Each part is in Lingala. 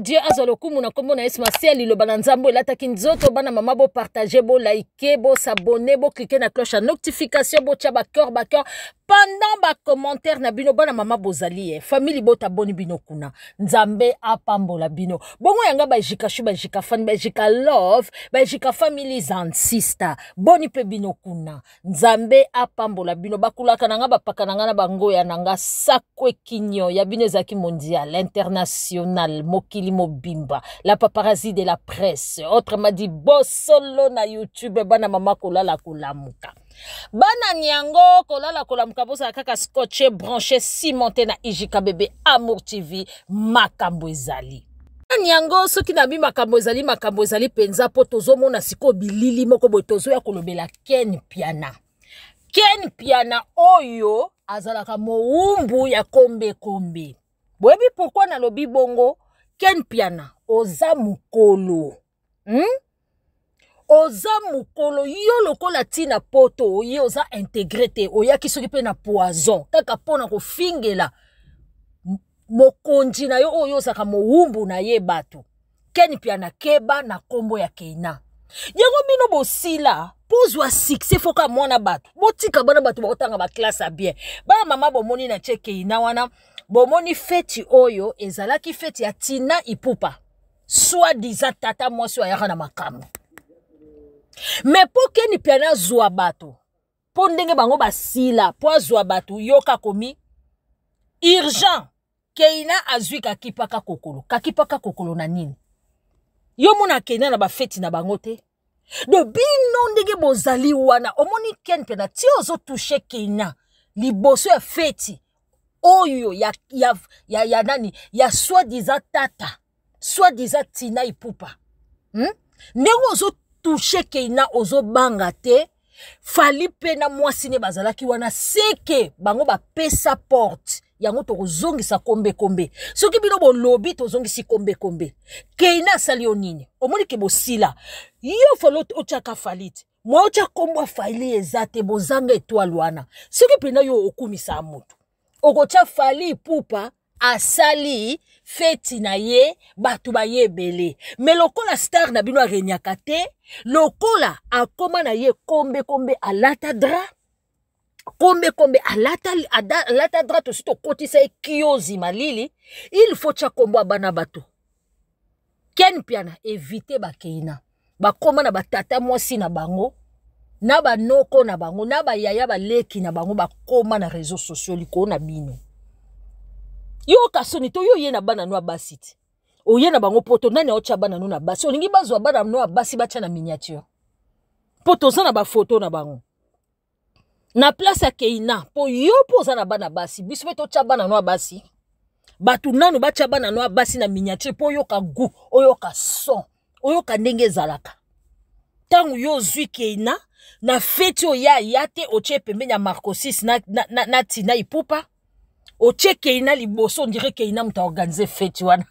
dieu azwa lokumu na nkombo na yesu masiya liloba na nzambo elataki nzoto bana mama bopartage bolaike bosabone boklike na cloche ya notification botya bacœur bacœur pendant bacommentaire na bino bana mama bozali ye famili botaboni bino kuna nzambe apambola bino bongo yanga baejikashu baejikafani baejika love baejika families and sister boni mpe bino kuna nzambe apambola bino bakulaka na nga bapaka na nga na bangoya na nga sako ekinio ya bino ezalaki mondial international mokili Mobimba, la paparazzi de la presse. Autre m'a dit, solo na YouTube, bana mama kolala kolamuka. Bana nyango kolala kolamuka bosa kaka scotché, branché, cimenté na IJKBB Amour TV, makambo ezali. Nyango, yango soki na bi makambo ezali makambo ezali bilili moko boye ya kolobela ken piana ken piana oyo azalaka umbu ya kombe Bwebi n'a na nalobi bongo ken piana oza mokolo hmm? oza mokolo yo lokola ntina poto ye oza integre te oyaki soki mpe na poison kaka mpona kofingela mokonzi na yo oyo ozalaka mowumbu na ye bato ken piana keba na nkombo ya keina yango bino bosila pozwa succès foka mwana bato botika bana bato bakotanga baklase ya bien bana mama bomoni na tie keina wana bomoni feti oyo ezalaki feti ya tina ipupa swadiza tata mwasi ayaka na makambo me mpo keni mpe azwa bato mpo ndenge bango basila mpo azwa bato yoka komi urgent keina azwi kakipaka kokolo kakipaka kokolo na nini yo mona keina na bafeti na bango te do bino ndenge bozali wana omoni ken mpena ti ozotushe keina liboso ya feti oyo ya, ya, ya, ya nani ya soi-disant tata soi-disant tina ipupa hmm? ndenge ozotushe keina ozobanga te fali mpe na mwasi ne bazalaki wana seke bango bapesa porte yango tokozongisa kombekombe soki bino bolobi tozongisi kombekombe keina asali yo nini omoni ke bosila yo fali otyaka falite mwa otya kombwa fali eza te bozanga etwale wana soki mpenda yo okumisa motu okotya fali ipupa asali feti na ye bato baye ebele me lokola star na bino arenyaka te lokola akóma na ye kombekombe alata dra kombekombe alata, alata dra tosi tokɔtisa ye kiozi malili il faut tya kombo abana bato ken mpiana evite bakeina bakóma na batata mwasi na bango na banoko na bango na bayaya baleki na bango bakóma na réseau sociaux likolo na bino yoka soni to yo ye na bana no ya basi ti oye na bango mpo to nani aotya bana no na basi olingi bazwa bana no ya basi batya na miniature mpo toza na bafoto na bango na place ya keina mpo yo mpo oza na bana basi biso mpe totya bana no ya basi bato nanu batya bana no ya basi na miniature mpo oyoka gu oyoka son oyoka ndenge ezalaka ntango yo ozwi keina na feti oyo ya ya te otie pembeni ya marco 6 na, na, na, na tina ipupa otie keina liboso ondire keina moto aorganize feti wana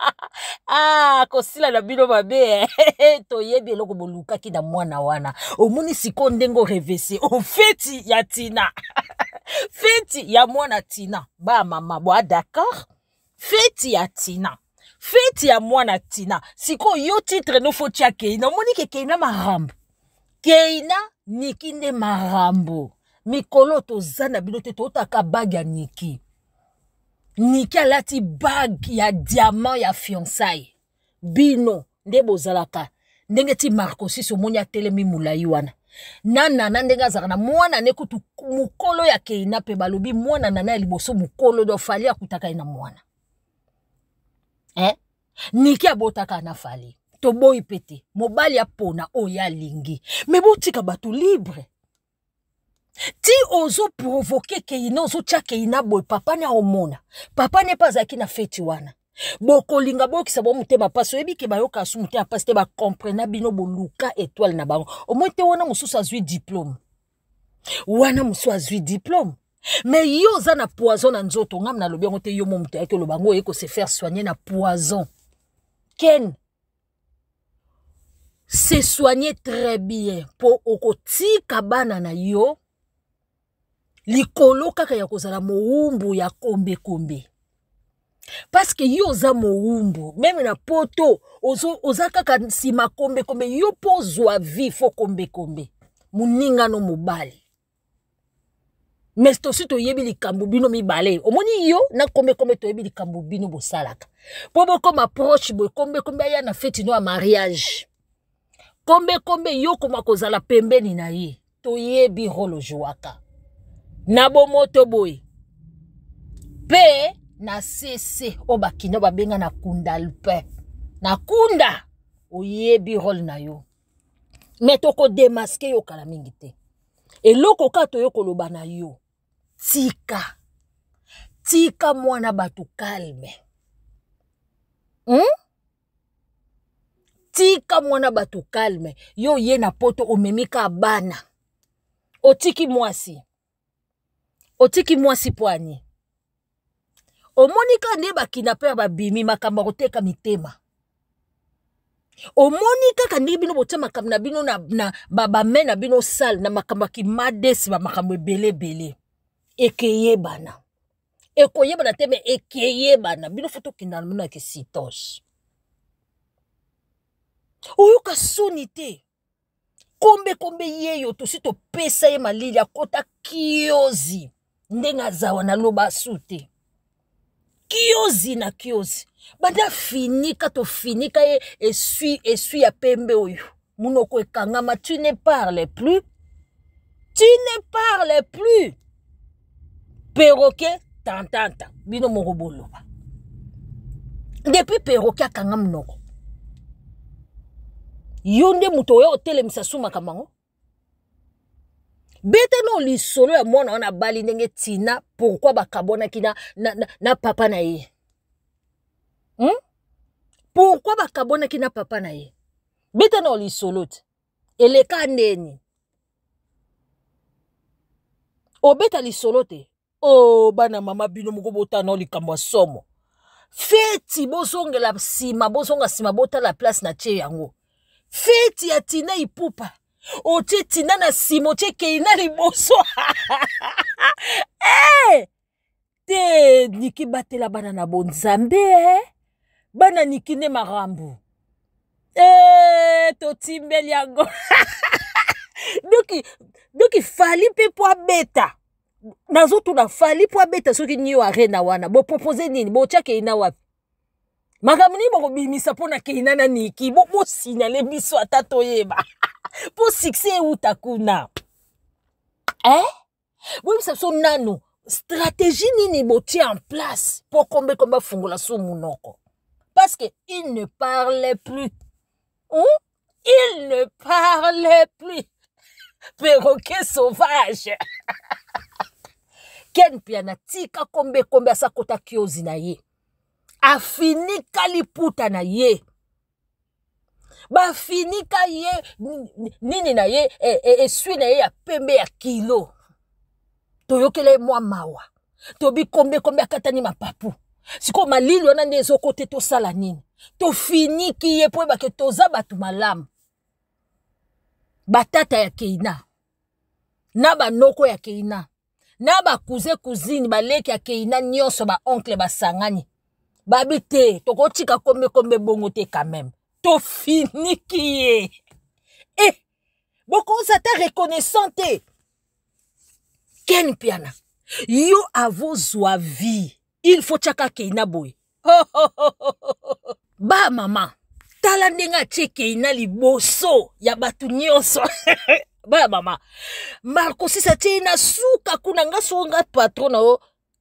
ah, kosila na bino mabe eh. toyebi eloko bolukaki na mwana wana omoni siko ndenge orevese ofeti oh, ya tina feti ya mwana tina bamama bwa dakar feti ya tina feti ya mwana tina sikoyo yo titre nofotia keina omoni ke keina marambo keina niki nde marambo mikolo toza na bino te tootaka bage ya niki niki alati bage ya diamant ya fiançaille bino nde bozalaka ndenge ti marcosis omoni atelemi molai wana na nana ndenge azalaka na mwana ne kutu mokolo ya keina mpe balobi mwana nana ya liboso mokolo do fali akutaka ye na mwana eh? niki abotaka na fali toboyi mpe te mobali apona oyo alingi me botika bato libre ti ozoprovoke keina ozotya keina boye papa ne aomona papa ne mpe azalaki na feti wana bokolinga boyokisa bo motema pasi oyebi ke bayokaka su motema pasi te bacomprena bino boluka etwale na bango omoi te wana mosusu azwi diplome wana mosusu azwi diplome me yo oza na poison na nzoto ngami nalobi yango te yo mo moto yaki oloba ngo oye kose faire soigne na poison ken se soigne très bien mpo okotika bana na yo likolo kaka ya kozala mowumbu ya kombekombe parceke yo oza mowumbu meme na poto oza kaka nsima kombekombe yo mpo ozwa vi fo kombekombe moningano mobali me tosi toyebi likambo bino mibale omoni yo na kombekombe toyebi likambo bino bosalaka mpo bokoma proche boye kombekombe aya na feti no ya mariage kombekombe yo koma kozala pembeni na ye toyebi role ozwwaka na bomoto boye mpe na sese oyo bakina babenga na kunda lupin na kunda oyebi role na yo me tokodemaske yo kala mingi te eloko kaka toyo koloba na yo tika tika mwana bato kalme hmm? tika mwana bato calme yo ye na poto omemi ka bana otiki mwasi otiki mwasi pwani omoni ka nde bakidnaper babimi makambo ya koteka mitema omoni kaka ndenge bino botya makambo na bino na, na babame na bino sale na makambo ya kimadesi bamakambo ebele ebele ekeyebana ekoyebana te me ekeyebana bino fo tokenda na bino na kisitos oyoka soni te kombekombe ye yo tosi topesa ye malili akɔta kiozi ndenge azawa naloba su te kiozi na kiozi banda afinika tofinika ye esui esui ya pembe oyo munoko ekangama tu ne parle plus tu ne parle plus peroke tantanta bino moko boloba depuis peroke akanga munoko yo nde moto oyo otelemisa su makambo yango betano lisolo ya mwana wana abali ndenge tina pourkui bakabwanaki na, na, na, na papa na ye hmm? pourkui bakabwanaki na papa na ye betano lisolo te eleka ndeni obeta lisolo te o oh, bana mama bino moko botana likambo ya somo feti bozongela nsima bozonga nsima botala place na tie yango feti ya tina ipupa otie tina na nsima otie kei na liboso hey! Eh! te niki batela bana na bonzambe eh? bana niki nde marambo hey, eh, totimbeli yango doki doki fali mpe po abeta nazotuna fali po abeta soki nio arena wana bopropose nini botiaka eina wapi makambo nini bokobimisa mpo na kei nana niki le biso atato yeba po sikse utakuna. kuna eh? boyebisa biso nano stratégie ni botie en place mpo kombekombe afungola so munoko. parce que il ne parlait plus hmm? il ne parlait plus perroquet sauvage ken mpe kombe kombe asakota kiozi kiozina ye afinika liputa na ye bafinika ye nini na ye eswi e, e, na ye ya pembe ya kilo toyokela ye mwa mawa tobi kombekombe akatani mapapu sikoyo malili wana nde ezokote tosala nini tofiniki ye mpo ebake toza bato malamu batata ya keina na banoko ya keina na bakuze kuzini baleki ya keina nyonso baonkle basangani babi te tokotika komekombe bongo te quand même fini ye eh, boko bokoza ta reconnaissante. ken mpiana yo avozwa vie il faut tiaka ke na ba mama tala ndenge atie kei na liboso ya bato nyonso mama Marco si sa na suka kuna nga nga patron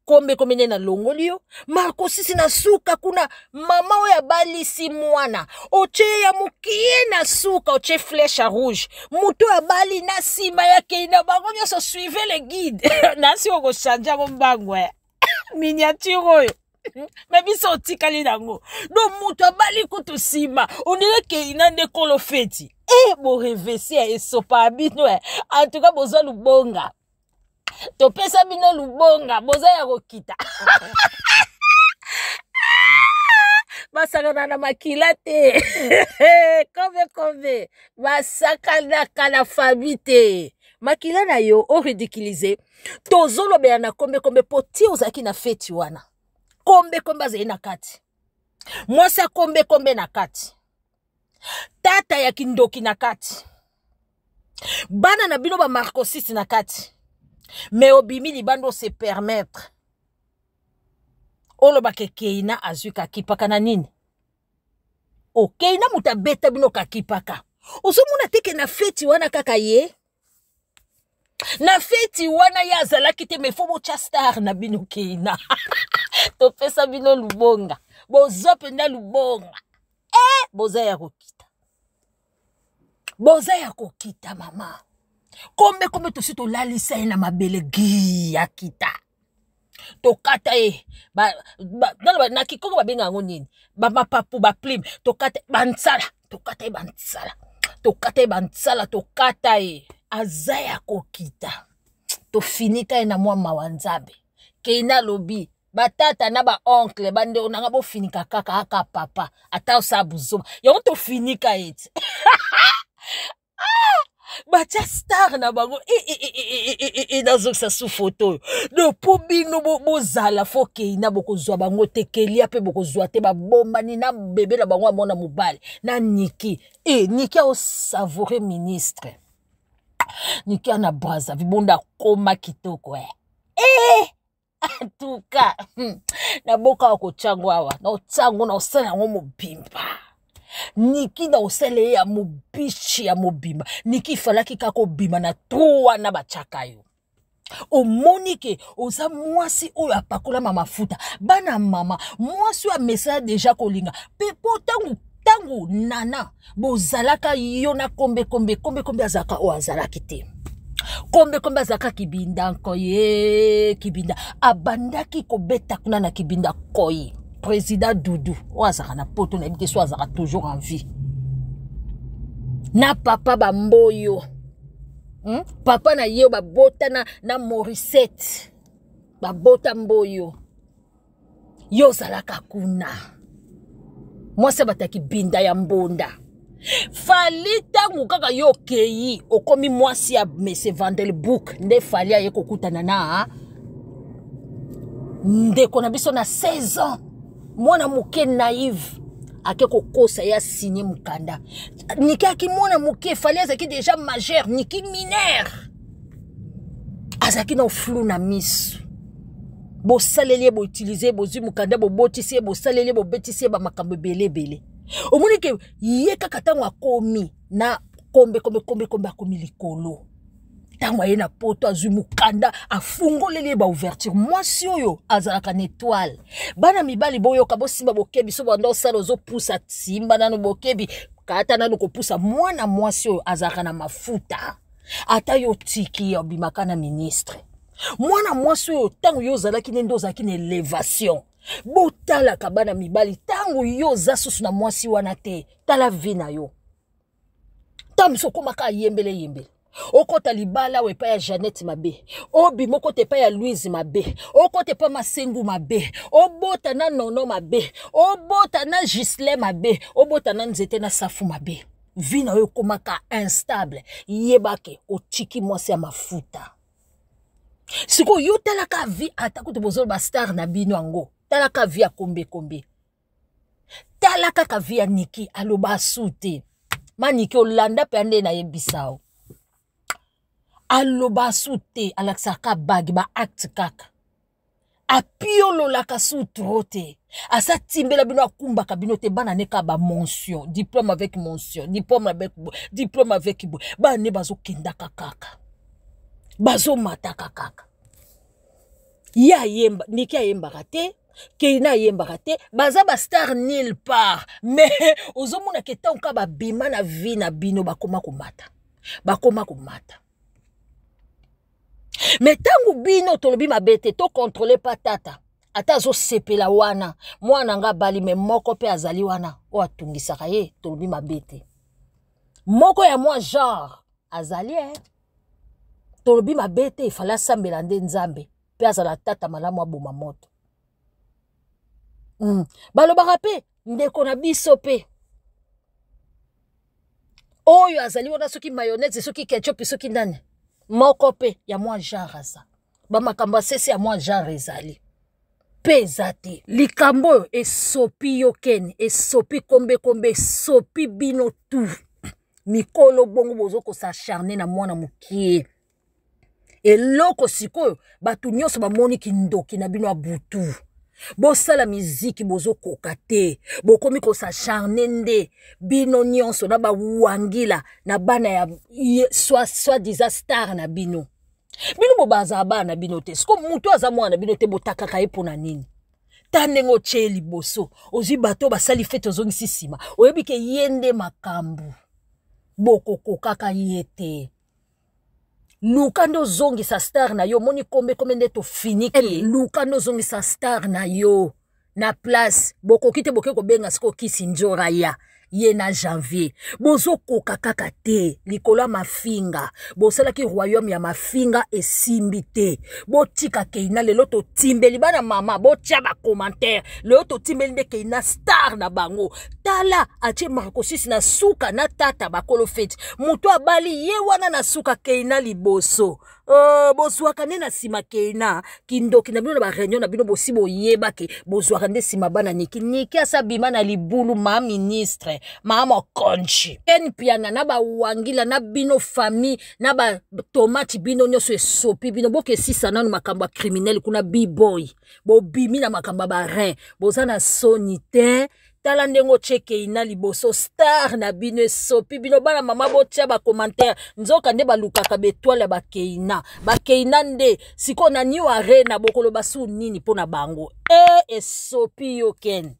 kombe komene nalongoli yo makosisi na suka kuna mama oyo abalisi mwana otye ya mokie na suka otye fleshe ya rouge moto oyo abali na nsima yakei na bango nyonso suive le guide nasi okochange yango mbango ya miniature oyo me biso otikali nango do moto abali kutu nsima ondire kei na nde kolo feti e eh, borevesi ya esopa ya bino en tout cas bozwa lubonga topesa bino lubonga boza ya kokita basakana na makila te kombe kombe basakanaka na fami te makila na yo oridikilize tozolobela na kombekombe mpo ti ozalaki na feti wana kombekombe azali na kati mwasi akombekombe na kati tata ya kindoki na kati bana na bino bamarcosiste na kati me obimi libanda osepermetre olobaka ekeina azwi kakipaka na nini okei oh, na moto abeta bino kakipaka ozomona teke na feti wana kaka ye na feti wana ye azalaki te mefo botya star na bino keina topesa bino lubonga boza mpenza lubonga e boza ya kokita boza ya kokita mama kombe kombe tosi tolalisa ye na mabele gi ya kita tokata ye na kikongo babenga yango nini bamapapu baplime tokata bansala tokata ye bansala tokata ye bansala tokata ye aza ya kokita tofinika ye na mwa mawa nzambe kei nalobi batata na baoncle bandeko nanga bofinika kaka aka papa ata osa buzoba yango tofinika ye ti batya star na bango nazokisa su foto oyo do mpo bino bozala fo keina bokozwa bango te kelia mpe bokozwa te babombani na bebe na bango ya mwana mobali na niki e niki aosavore ministre niki ana braza vibonda akoma kitoko eh. e eh. Hmm, antuka naboka ya kotyango awa na otyango na osala yango mobimba niki na osele ye ya mobishi ya mobimba niki efalaki kaka obima na tro wana batiaka yo omoni ke oza mwasi oyo apakolama mafuta bana mama mwasi oyo amesana deja kolinga mpe mpo ntango ntango nana bozalaka yo na kombekombe kombekombe azalaka oyo azalaki te kombekombe azalaka kibinda nkoye kibinda abandaki kobeta kuna na kibinda koye président dudu oyo azalaka na poto nayebi te so azalaka toujours en vie na papa bamboyo hmm? papa na ye babota na, na morisete babota mboyo ye ozalaka kuna mwasi abataki binda ya mbonda fali ntango kaka yo okei okomi mwasi ya mese vandel book nde fali aye kokutana na ndeko na biso na 16 ans mwana moke naive ake kokosa ye asigne mokanda nikeaki mwana moke fali azalaki deja majeur niki minere azalaki na oflu na miso bosaleli ye boutilize ye bozwi mokanda bobotisi ye bosaleli ye bobetisi ye bamakambo ebele ebele omoni ke ye kaka ntango akomi na kombe kombe kombe kombe akomi likolo ntango aye na poto azwi mokanda afungoleli ye baouverture mwasi oyo azalaka na etoile bana mibali boyoka bosimba bokebi so banda osala ozopusa simba nano bokebi kata nano kopusa mwana mwasi oyo azalaka na mafuta ata yo tiki obimaka na ministre mwana mwasi oyo ntango yo ozalaki nde nde ozalaki na elevation botalaka bana mibali ntango yo oza susu na mwasi wana te tala vi na yo ntango miso okomaka ayembele yembele okota libala awa epai ya janete mabe obima okota epai ya louise mabe okota epai masengu mabe obota na nono mabe obota na gisle mabe obota na nzete na safu mabe vi na yo ekomaka instable yebake otiki mwasi ya mafuta sikoyo yo talaka vi ata ah, kutu bozoloba star na bino yango talaka vi ya kombekombe tala kaka vi ya niki aloba asu te ma niki olanda mpe ande nayebisa o aloba su te alakisaka bage baacte kaka apiololaka su tro te asa timbela bino akumbaka bino te bana ne kaka bamonsion diplôme avec monsion diplôme avec bo diplôme avec bo bana ne bazokendaka kaka bazomataka kaka ye ayemba niki ayembaka te keina ayembaka te baza bastar nil part me ozomona ke ntango kaka babima na vi na bino bakoma komata bakoma komata me ntango bino tolobi mabe te tokontrole mpa tata ata azosepela wana mwana nga bali me moko mpe azali wana oyo atungisaka ye tolobi mabe te moko ya mwa genre azali e tolobi mabe te efali asambela nde nzambe mpe azala tata malamu aboma moto mm. balobaka mpe ndeko na biso mpe oyo azali wana soki mayonnaise soki ketchup soki nani moko mpe ya mwa genre aza bamakambo asese ya mwa genre ezali mpe eza te likambo oyo esopi yo kene esopi kombekombe esopi bino tu mikolo bongo bozokosa acharne na mwana mokie eloko sikoyo bato nyonso bamoni kindoki na bino ya butu bosala miziki bozokoka te bokomi kosacharne nde bino nyonso na bawangila na bana ya swadiza star na bino bino bobaza bana na bino te siko motu aza mwana na bino te botakaka ye mpona nini ta ndenge otye liboso ozwi bato oyo basali fete ozongisi nsima oyebi ke ye nde makambo bokokoka ye te luka nde ozongisa star na yo omoni kombe kombe nde tofiniki eh, luka nde ozongisa star na yo na place bokoki te bokoki kobenga sikoyo kisi njora ya ye na janvier bozokoka kaka te likolo ya mafinga bosalaki royaume ya mafinga esimbi te botika keina lelo totimbeli bana mama botia bacommentaire lelo totimbeli nde keina star na bango tala atie markosis na suka na tata bakolo fete moto abali ye wana na suka keina liboso Uh, bozwaka nde na nsima keina kindoki na bino na bareunion na bino bosi boyebake bozwaka nde nsima bana niki niki asa bima na libulu ma ministre mɛ ma mɔ kɔnci eni piana na bawangi la na bino fami na batomati bino nyonso esopi bino bokesisa nanu makambo ya criminele kuna biboy bobimi na makambo ya barin boza na soni te tala ndenge ocekei na liboso star na bino esopi bino bana mama botia bacommentaire nzoka nde balukaka betwale ya bakeina bakeina nde sikoyo na new arena bokoloba su nini mpo na bango e esopi yo ken